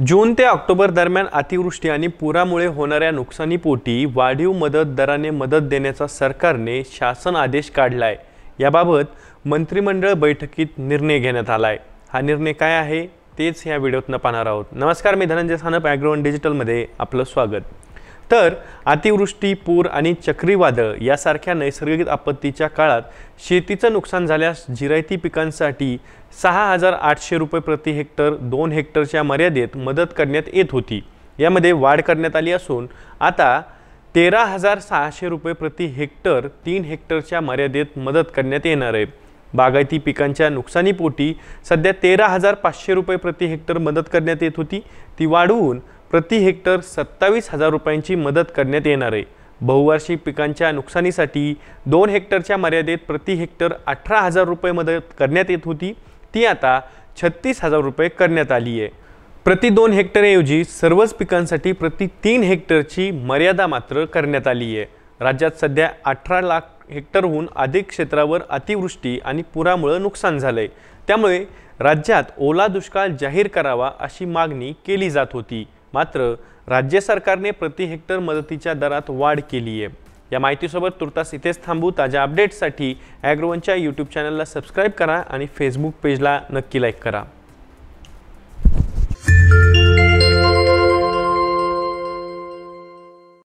जून ते ऑक्टोबर दरम्यान अतिवृष्टी आणि पुरामुळे होणाऱ्या नुकसानीपोटी वाढीव मदत दराने मदत देण्याचा सरकारने शासन आदेश काढला आहे याबाबत मंत्रिमंडळ बैठकीत निर्णय घेण्यात आला आहे हा निर्णय काय आहे तेच या व्हिडिओतनं पाहणार आहोत नमस्कार मी धनंजय सानप ॲग्रोवन डिजिटलमध्ये आपलं स्वागत तर अतिवृष्टी पूर आणि चक्रीवादळ यासारख्या नैसर्गिक आपत्तीच्या काळात शेतीचं नुकसान झाल्यास जिरायती पिकांसाठी सहा हजार आठशे रुपये प्रति हेक्टर दोन हेक्टरच्या मर्यादेत मदत करण्यात येत होती यामध्ये वाढ करण्यात आली असून आता तेरा हजार सहाशे रुपये प्रति हेक्टर तीन हेक्टरच्या मर्यादेत मदत करण्यात येणार आहे बागायती पिकांच्या नुकसानीपोटी सध्या तेरा हजार पाचशे रुपये प्रति हेक्टर मदत करण्यात येत होती ती वाढवून प्रति हेक्टर सत्तावीस हजार रुपयांची मदत करण्यात येणार आहे बहुवार्षिक पिकांच्या नुकसानीसाठी दोन हेक्टरच्या मर्यादेत प्रति हेक्टर अठरा हजार रुपये मदत करण्यात येत होती ती आता छत्तीस हजार रुपये करण्यात आली आहे प्रति दोन हेक्टरऐवजी सर्वच पिकांसाठी प्रति तीन हेक्टरची मर्यादा मात्र करण्यात आली आहे राज्यात सध्या अठरा लाख हेक्टरहून अधिक क्षेत्रावर अतिवृष्टी आणि पुरामुळं नुकसान झालं आहे त्यामुळे राज्यात ओला दुष्काळ जाहीर करावा अशी मागणी केली जात होती मात्र राज्य सरकारने प्रति हेक्टर मदतीच्या दरात वाढ केली आहे या माहितीसोबत तुर्तास इथेच थांबू ताज्या अपडेट्ससाठी ॲग्रोवनच्या यूट्यूब चॅनलला सबस्क्राईब करा आणि फेसबुक पेजला नक्की लाईक करा